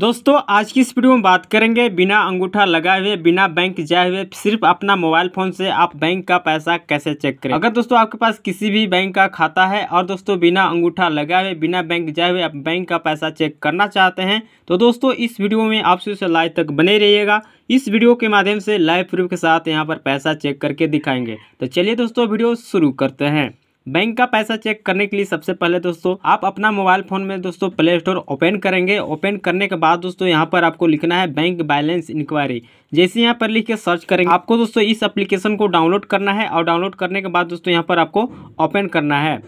दोस्तों आज की इस वीडियो में बात करेंगे बिना अंगूठा लगाए हुए बिना बैंक जाए हुए सिर्फ अपना मोबाइल फोन से आप बैंक का पैसा कैसे चेक करें अगर दोस्तों आपके पास किसी भी बैंक का खाता है और दोस्तों बिना अंगूठा लगाए हुए बिना बैंक जाए हुए आप बैंक का पैसा चेक करना चाहते हैं तो दोस्तों इस वीडियो में आपसे उसे लाइव तक बने रहिएगा इस वीडियो के माध्यम से लाइव प्रूफ के साथ यहाँ पर पैसा चेक करके दिखाएंगे तो चलिए दोस्तों वीडियो शुरू करते हैं बैंक का पैसा चेक करने के लिए सबसे पहले दोस्तों आप अपना मोबाइल फोन में दोस्तों प्ले स्टोर ओपन करेंगे ओपन करने के बाद दोस्तों यहाँ पर आपको लिखना है बैंक बैलेंस इंक्वायरी जैसे यहाँ पर लिख के सर्च करेंगे आपको दोस्तों इस एप्लीकेशन को डाउनलोड करना है और डाउनलोड करने के बाद दोस्तों यहाँ पर आपको ओपन करना है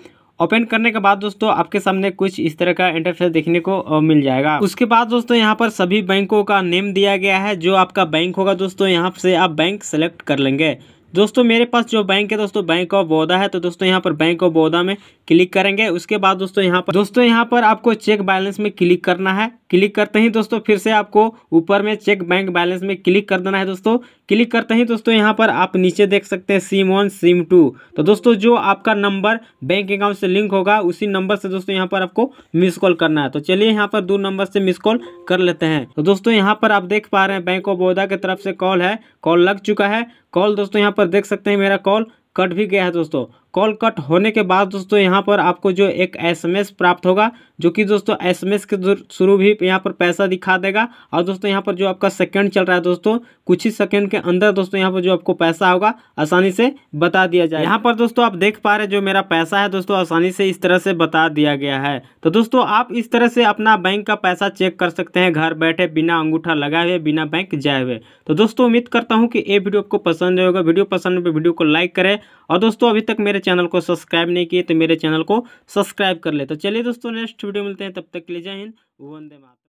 ओपन करने के बाद दोस्तों आपके सामने कुछ इस तरह का इंटरफेस देखने को मिल जाएगा उसके बाद दोस्तों यहाँ पर सभी बैंकों का नेम दिया गया है जो आपका बैंक होगा दोस्तों यहाँ से आप बैंक सेलेक्ट कर लेंगे दोस्तों मेरे पास जो बैंक है दोस्तों बैंक ऑफ बौदा है तो दोस्तों यहाँ पर बैंक ऑफ बौदा में क्लिक करेंगे उसके बाद दोस्तों यहाँ पर दोस्तों यहाँ पर आपको चेक बैलेंस में क्लिक करना है क्लिक करते ही दोस्तों फिर से आपको ऊपर में चेक बैंक बैलेंस में क्लिक कर देना है दोस्तों क्लिक करते ही दोस्तों यहाँ पर आप नीचे देख सकते हैं सिम वन सिम टू तो दोस्तों जो आपका नंबर बैंक अकाउंट से लिंक होगा उसी नंबर से दोस्तों यहाँ पर आपको मिस कॉल करना है तो चलिए यहाँ पर दो नंबर से मिस कॉल कर लेते हैं तो दोस्तों यहाँ पर आप देख पा रहे हैं बैंक ऑफ बड़ौदा की तरफ से कॉल है कॉल लग चुका है कॉल दोस्तों यहाँ पर देख सकते हैं मेरा कॉल कट भी गया है दोस्तों कॉल कट होने के बाद दोस्तों यहाँ पर आपको जो एक एसएमएस प्राप्त होगा जो कि दोस्तों एसएमएस के शुरू भी यहाँ पर पैसा दिखा देगा और दोस्तों यहाँ पर जो आपका सेकंड चल रहा है दोस्तों कुछ ही सेकंड के अंदर दोस्तों यहाँ पर जो आपको पैसा होगा आसानी से बता दिया जाए यहाँ पर दोस्तों आप देख पा रहे जो मेरा पैसा है दोस्तों आसानी से इस तरह से बता दिया गया है तो दोस्तों आप इस तरह से अपना बैंक का पैसा चेक कर सकते हैं घर बैठे बिना अंगूठा लगाए हुए बिना बैंक जाए हुए तो दोस्तों उम्मीद करता हूँ कि ये वीडियो आपको पसंद होगा वीडियो पसंद तो वीडियो को लाइक करें और दोस्तों अभी तक मेरे चैनल को सब्सक्राइब नहीं किए तो मेरे चैनल को सब्सक्राइब कर ले तो चलिए दोस्तों नेक्स्ट वीडियो मिलते हैं तब तक के लिए जय हिंद वंदे मात